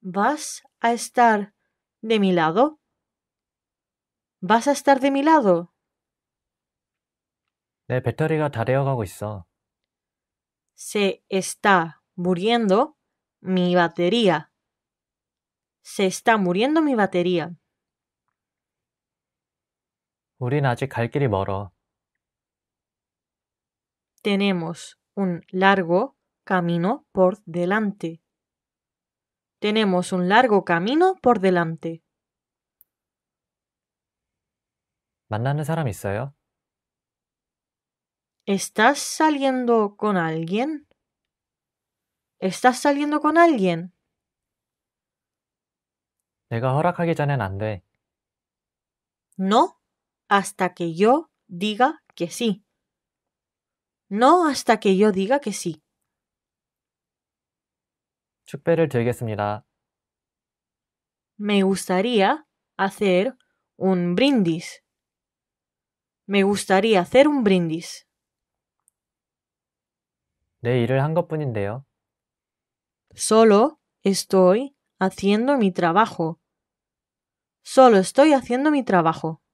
¿Vas a estar de mi lado? ¿Vas a estar de mi lado? 내 배터리가 Se está muriendo mi batería. Se está muriendo mi batería. Tenemos un largo camino por delante. Tenemos un largo camino por delante. ¿Estás saliendo con alguien? ¿Estás saliendo con alguien? No, hasta que yo diga que sí. No, hasta que yo diga que sí. Me gustaría hacer un brindis. Me gustaría hacer un brindis. 내한 것뿐인데요. Solo estoy haciendo mi trabajo. Solo estoy haciendo mi trabajo.